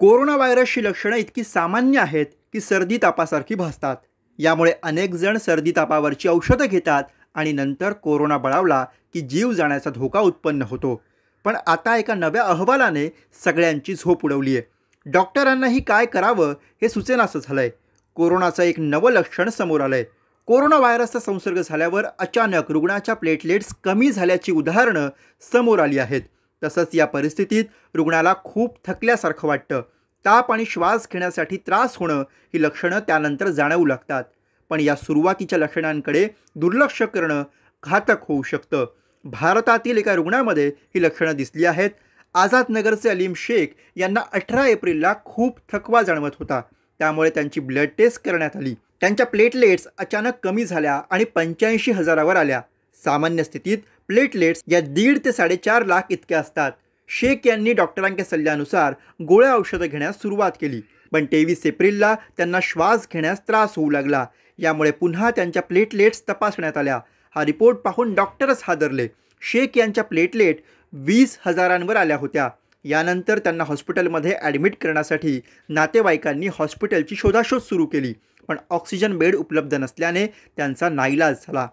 corona व्हायरसची लक्षणं इतकी सामान्य आहेत की सर्दी तापासारखी भासतात यामुळे जण सर्दी तापावरची औषधं घेतात आणि नंतर कोरोना बळावला की जीव जाण्याचा धोका उत्पन्न होतो पण आता एका नव्या अहवालाने सगळ्यांची झोप उडवली आहे डॉक्टरांनाही काय करावं हे सुचेनासं झालं आहे कोरोनाचं एक नवं लक्षण समोर आलं आहे कोरोना व्हायरसचा संसर्ग झाल्यावर अचानक रुग्णाच्या प्लेटलेट्स कमी झाल्याची उदाहरणं समोर आली आहेत तसंच या परिस्थितीत रुग्णाला खूप थकल्यासारखं वाटतं ताप आणि श्वास घेण्यासाठी त्रास होणं ही लक्षणं त्यानंतर जाणवू लागतात पण या सुरुवातीच्या लक्षणांकडे दुर्लक्ष करणं घातक होऊ शकतं भारतातील एका रुग्णामध्ये ही लक्षणं दिसली आहेत आझादनगरचे अलीम शेख यांना अठरा एप्रिलला खूप थकवा जाणवत होता त्यामुळे त्यांची ब्लड टेस्ट करण्यात आली त्यांच्या प्लेटलेट्स अचानक कमी झाल्या आणि पंच्याऐंशी हजारावर आल्या सामान्य स्थितीत प्लेटलेट्स या दीड ते साडेचार लाख इतक्या असतात शेख यांनी डॉक्टरांच्या सल्ल्यानुसार गोळ्या औषधं घेण्यास सुरुवात केली पण तेवीस एप्रिलला त्यांना श्वास घेण्यास त्रास होऊ लागला यामुळे पुन्हा त्यांच्या प्लेटलेट्स तपासण्यात आल्या हा रिपोर्ट पाहून डॉक्टरच हादरले शेख यांच्या प्लेटलेट वीस हजारांवर आल्या होत्या यानंतर त्यांना हॉस्पिटलमध्ये ॲडमिट करण्यासाठी नातेवाईकांनी हॉस्पिटलची शोधाशोध सुरू केली पण ऑक्सिजन बेड उपलब्ध नसल्याने त्यांचा नाईलाज झाला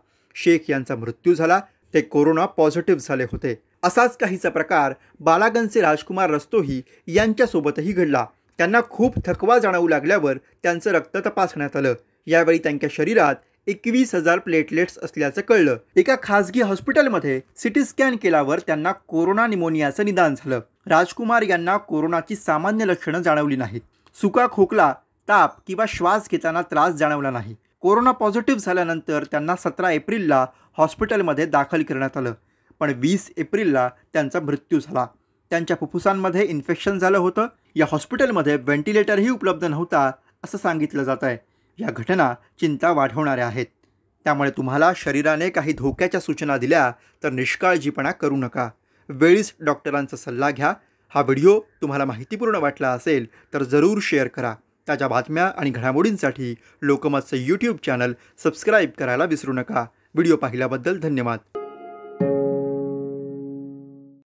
शेख यांचा मृत्यू झाला ते कोरोना पॉझिटिव्ह झाले होते असाच काहीचा प्रकार बालागंजचे राजकुमार रस्तोही यांच्यासोबतही घडला त्यांना खूप थकवा जाणवू लागल्यावर त्यांचं रक्त तपासण्यात आलं यावेळी त्यांच्या शरीरात एकवीस हजार प्लेटलेट्स असल्याचं कळलं एका खासगी हॉस्पिटलमध्ये सिटी स्कॅन केल्यावर त्यांना कोरोना निमोनियाचं निदान झालं राजकुमार यांना कोरोनाची सामान्य लक्षणं जाणवली नाहीत सुका खोकला ताप किंवा श्वास घेताना त्रास जाणवला नाही कोरोना पॉझिटिव्ह झाल्यानंतर त्यांना सतरा एप्रिलला हॉस्पिटलमध्ये दाखल करण्यात आलं पण वीस एप्रिलला त्यांचा मृत्यू झाला त्यांच्या फुफ्फुसांमध्ये इन्फेक्शन झालं होतं या हॉस्पिटलमध्ये व्हेंटिलेटरही उपलब्ध नव्हता असं सांगितलं जात आहे या घटना चिंता वाढवणाऱ्या आहेत त्यामुळे तुम्हाला शरीराने काही धोक्याच्या सूचना दिल्या तर निष्काळजीपणा करू नका वेळीच डॉक्टरांचा सल्ला घ्या हा व्हिडिओ तुम्हाला माहितीपूर्ण वाटला असेल तर जरूर शेअर करा ताज्या बातम्या आणि घडामोडींसाठी लोकमतचं यूट्यूब चॅनल सबस्क्राईब करायला विसरू नका व्हिडिओ पाहिल्याबद्दल धन्यवाद